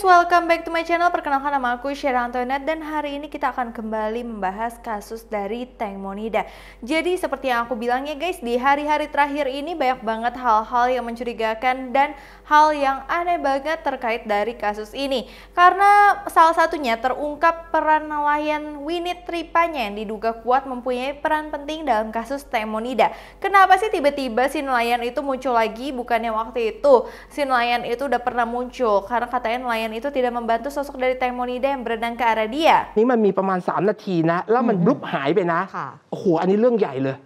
guys, welcome back to my channel. Perkenalkan nama aku Syara Antoinette dan hari ini kita akan kembali membahas kasus dari Tank Monida. Jadi seperti yang aku bilang ya guys, di hari-hari terakhir ini banyak banget hal-hal yang mencurigakan dan hal yang aneh banget terkait dari kasus ini. Karena salah satunya terungkap peran nelayan Winit Tripanya yang diduga kuat mempunyai peran penting dalam kasus Tank Monida. Kenapa sih tiba-tiba si nelayan itu muncul lagi? Bukannya waktu itu si nelayan itu udah pernah muncul karena katanya nelayan itu tidak membantu sosok dari yang berenang ke arah dia Ini นี่มันมีประมาณ3นาทีนะแล้วมันบลุบหายไปนะโอ้โหอันนี้เรื่องใหญ่เลย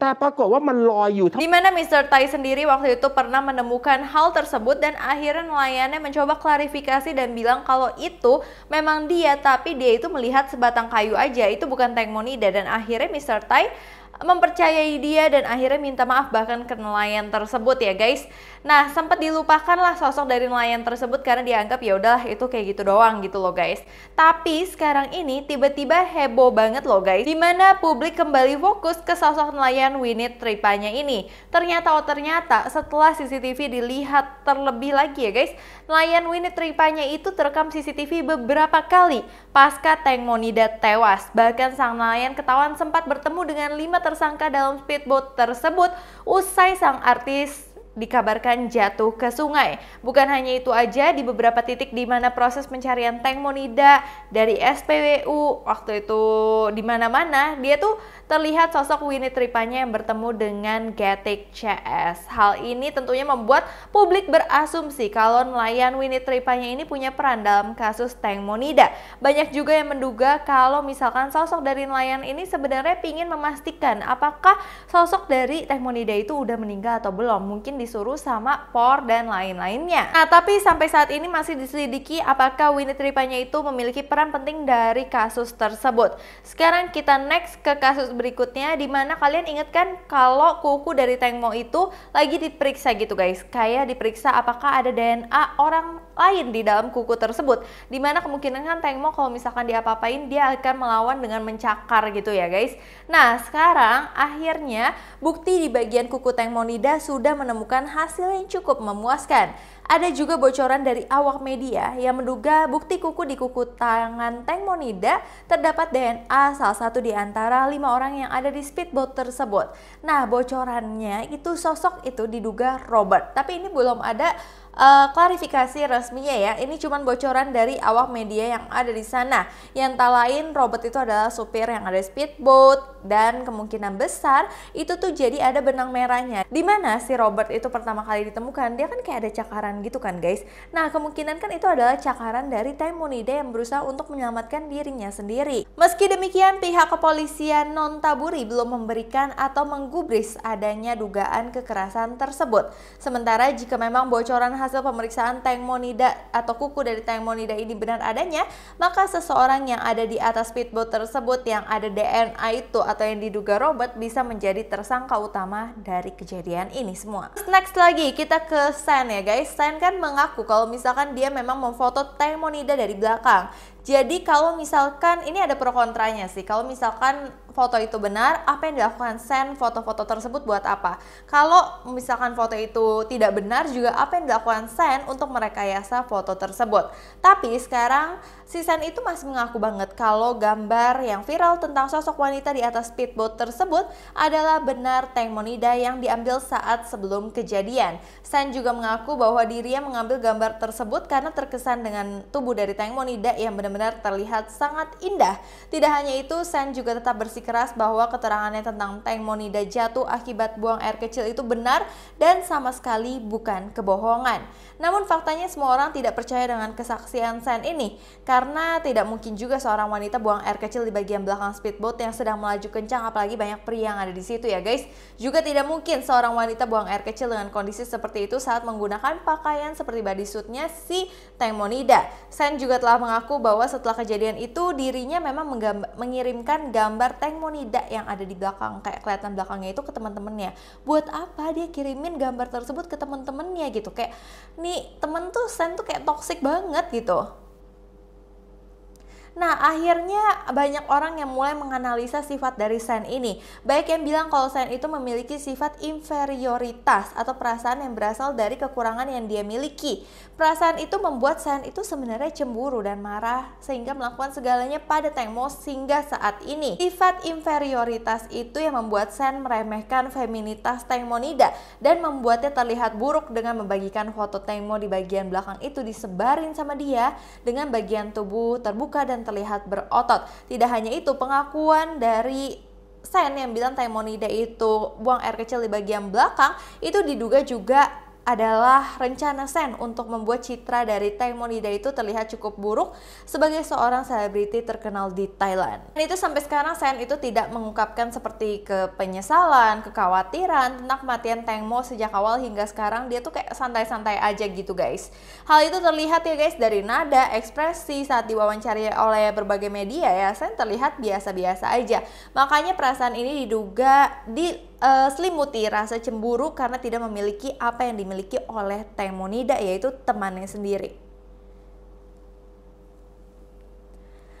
แต่ปรากฏว่ามันลอยอยู่ Di mana Mr. Tai sendiri waktu itu pernah menemukan hal tersebut dan akhirnya nelayannya mencoba klarifikasi dan bilang kalau itu memang dia tapi dia itu melihat sebatang kayu aja itu bukan Tengmonida dan akhirnya Mr. Tai mempercayai dia dan akhirnya minta maaf bahkan ke nelayan tersebut ya guys. Nah, sempat dilupakanlah sosok dari nelayan tersebut karena dianggap ya udahlah itu kayak gitu doang gitu loh guys. Tapi sekarang ini tiba-tiba heboh banget loh guys. Dimana publik kembali fokus ke sosok nelayan Winnie Tripanya ini. Ternyata oh ternyata setelah CCTV dilihat terlebih lagi ya guys, nelayan Winnie Tripanya itu terekam CCTV beberapa kali pasca Tank Monida tewas. Bahkan sang nelayan ketahuan sempat bertemu dengan lima tersangka dalam speedboat tersebut usai sang artis dikabarkan jatuh ke sungai. Bukan hanya itu aja, di beberapa titik di mana proses pencarian tank Monida dari SPWU waktu itu di mana-mana, dia tuh terlihat sosok Winnie Tripanya yang bertemu dengan Getik CS. Hal ini tentunya membuat publik berasumsi kalau nelayan Winnie Tripanya ini punya peran dalam kasus tank Monida. Banyak juga yang menduga kalau misalkan sosok dari nelayan ini sebenarnya ingin memastikan apakah sosok dari tank Monida itu udah meninggal atau belum. Mungkin disuruh sama POR dan lain-lainnya. Nah, tapi sampai saat ini masih diselidiki apakah Winnie Tripanya itu memiliki peran penting dari kasus tersebut. Sekarang kita next ke kasus berikutnya di mana kalian ingat kan kalau kuku dari Tengmo itu lagi diperiksa gitu guys. Kayak diperiksa apakah ada DNA orang lain di dalam kuku tersebut. Dimana kemungkinan kan Tengmo kalau misalkan diapa-apain dia akan melawan dengan mencakar gitu ya guys. Nah, sekarang akhirnya bukti di bagian kuku Tengmonida sudah menemukan menemukan hasil yang cukup memuaskan. Ada juga bocoran dari awak media yang menduga bukti kuku di kuku tangan Tank Monida terdapat DNA salah satu di antara lima orang yang ada di speedboat tersebut. Nah, bocorannya itu sosok itu diduga Robert, tapi ini belum ada uh, klarifikasi resminya ya. Ini cuma bocoran dari awak media yang ada di sana. Yang tak lain robot itu adalah supir yang ada speedboat dan kemungkinan besar itu tuh jadi ada benang merahnya. Dimana si Robert itu pertama kali ditemukan dia kan kayak ada cakaran gitu kan guys. Nah kemungkinan kan itu adalah cakaran dari Taimunide yang berusaha untuk menyelamatkan dirinya sendiri. Meski demikian pihak kepolisian non taburi belum memberikan atau menggubris adanya dugaan kekerasan tersebut. Sementara jika memang bocoran hasil pemeriksaan monida atau kuku dari monida ini benar adanya, maka seseorang yang ada di atas speedboat tersebut yang ada DNA itu atau yang diduga robot bisa menjadi tersangka utama dari kejadian ini semua. Next lagi kita ke Sen ya guys. Sen kan mengaku kalau misalkan dia memang memfoto monida dari belakang. Jadi kalau misalkan ini ada pro kontranya sih. Kalau misalkan foto itu benar, apa yang dilakukan send foto-foto tersebut buat apa? Kalau misalkan foto itu tidak benar juga apa yang dilakukan send untuk merekayasa foto tersebut. Tapi sekarang Si Sen itu masih mengaku banget kalau gambar yang viral tentang sosok wanita di atas speedboat tersebut adalah benar Tank Monida yang diambil saat sebelum kejadian. Sen juga mengaku bahwa dirinya mengambil gambar tersebut karena terkesan dengan tubuh dari Tank Monida yang benar-benar terlihat sangat indah. Tidak hanya itu, Sen juga tetap bersikeras bahwa keterangannya tentang Tank Monida jatuh akibat buang air kecil itu benar dan sama sekali bukan kebohongan. Namun faktanya semua orang tidak percaya dengan kesaksian Sen ini karena karena tidak mungkin juga seorang wanita buang air kecil di bagian belakang speedboat yang sedang melaju kencang apalagi banyak pria yang ada di situ ya guys. Juga tidak mungkin seorang wanita buang air kecil dengan kondisi seperti itu saat menggunakan pakaian seperti bodysuitnya si Tank Monida. Sen juga telah mengaku bahwa setelah kejadian itu dirinya memang mengirimkan gambar Tank Monida yang ada di belakang kayak kelihatan belakangnya itu ke teman-temannya. Buat apa dia kirimin gambar tersebut ke teman-temannya gitu kayak nih temen tuh Sen tuh kayak toxic banget gitu. Nah, akhirnya banyak orang yang mulai menganalisa sifat dari sen ini. Baik yang bilang kalau sen itu memiliki sifat inferioritas atau perasaan yang berasal dari kekurangan yang dia miliki. Perasaan itu membuat sen itu sebenarnya cemburu dan marah sehingga melakukan segalanya pada Tengmos sehingga saat ini. Sifat inferioritas itu yang membuat sen meremehkan feminitas Tengmonida dan membuatnya terlihat buruk dengan membagikan foto Tengmo di bagian belakang itu disebarin sama dia dengan bagian tubuh terbuka dan terlihat berotot. Tidak hanya itu, pengakuan dari Sen yang bilang Taimonida itu buang air kecil di bagian belakang itu diduga juga adalah rencana Sen untuk membuat citra dari Tae Monida itu terlihat cukup buruk sebagai seorang selebriti terkenal di Thailand. Dan itu sampai sekarang Sen itu tidak mengungkapkan seperti kepenyesalan, kekhawatiran tentang kematian Tae sejak awal hingga sekarang dia tuh kayak santai-santai aja gitu guys. Hal itu terlihat ya guys dari nada, ekspresi saat diwawancarai oleh berbagai media ya Sen terlihat biasa-biasa aja. Makanya perasaan ini diduga di uh, selimuti rasa cemburu karena tidak memiliki apa yang dimiliki oleh Temonida yaitu temannya sendiri.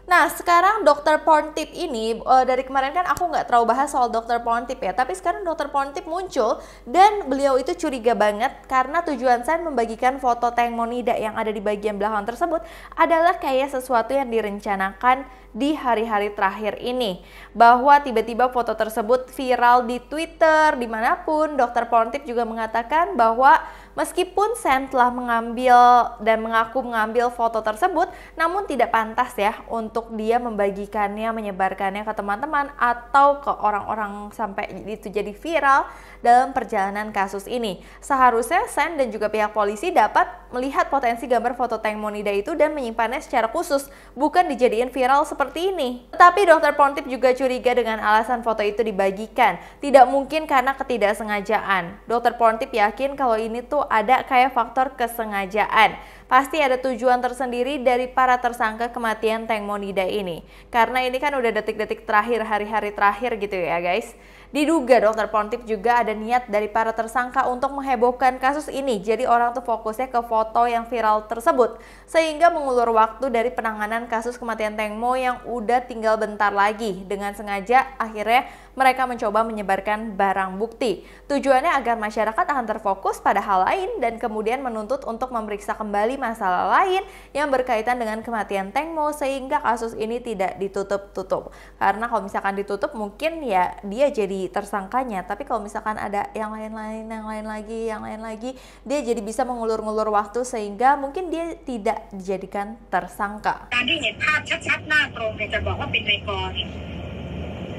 Nah sekarang dokter porn tip ini uh, dari kemarin kan aku nggak terlalu bahas soal dokter porn tip ya tapi sekarang dokter porn tip muncul dan beliau itu curiga banget karena tujuan saya membagikan foto tank monida yang ada di bagian belakang tersebut adalah kayak sesuatu yang direncanakan di hari-hari terakhir ini bahwa tiba-tiba foto tersebut viral di Twitter dimanapun dokter porn tip juga mengatakan bahwa Meskipun Sam telah mengambil dan mengaku mengambil foto tersebut, namun tidak pantas ya untuk dia membagikannya, menyebarkannya ke teman-teman atau ke orang-orang sampai itu jadi viral dalam perjalanan kasus ini. Seharusnya Sam dan juga pihak polisi dapat melihat potensi gambar foto Tank Monida itu dan menyimpannya secara khusus, bukan dijadiin viral seperti ini. Tetapi dokter Pontip juga curiga dengan alasan foto itu dibagikan. Tidak mungkin karena ketidaksengajaan. Dokter Pontip yakin kalau ini tuh ada kayak faktor kesengajaan. Pasti ada tujuan tersendiri dari para tersangka kematian Tank Monida ini. Karena ini kan udah detik-detik terakhir, hari-hari terakhir gitu ya guys. Diduga dokter Pontip juga ada niat dari para tersangka untuk menghebohkan kasus ini. Jadi orang tuh fokusnya ke foto yang viral tersebut. Sehingga mengulur waktu dari penanganan kasus kematian Tengmo yang udah tinggal bentar lagi. Dengan sengaja akhirnya mereka mencoba menyebarkan barang bukti. Tujuannya agar masyarakat akan terfokus pada hal lain dan kemudian menuntut untuk memeriksa kembali masalah lain yang berkaitan dengan kematian Tengmo sehingga kasus ini tidak ditutup-tutup. Karena kalau misalkan ditutup mungkin ya dia jadi tersangkanya, tapi kalau misalkan ada yang lain-lain, yang lain lagi, yang lain lagi, dia jadi bisa mengulur-ngulur waktu sehingga mungkin dia tidak dijadikan tersangka. Tadi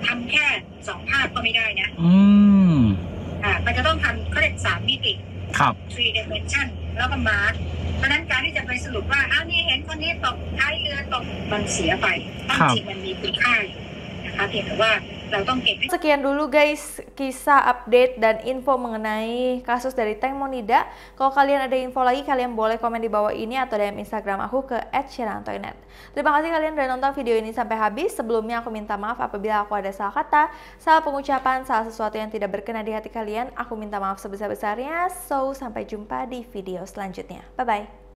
ทำแค่สองภาพก็ไม่ได้นะ อืมอ่ามันจะต้องทำเขาเรียกสามมิติ ครับ three dimension แล้วก็มาร์กเพราะนั้นการที่จะไปสรุปว่าอ้าวนี่เห็นคนนี้ตกท้ายเรือตกมันเสียไปต้องจริงมันมีคุณค่าอยู่นะคะ เพียงแต่ว่า Ya. sekian dulu guys kisah update dan info mengenai kasus dari Teng Monida. Kalau kalian ada info lagi kalian boleh komen di bawah ini atau DM Instagram aku ke @shirantoinet. Terima kasih kalian sudah nonton video ini sampai habis. Sebelumnya aku minta maaf apabila aku ada salah kata, salah pengucapan, salah sesuatu yang tidak berkenan di hati kalian. Aku minta maaf sebesar-besarnya. So, sampai jumpa di video selanjutnya. Bye bye.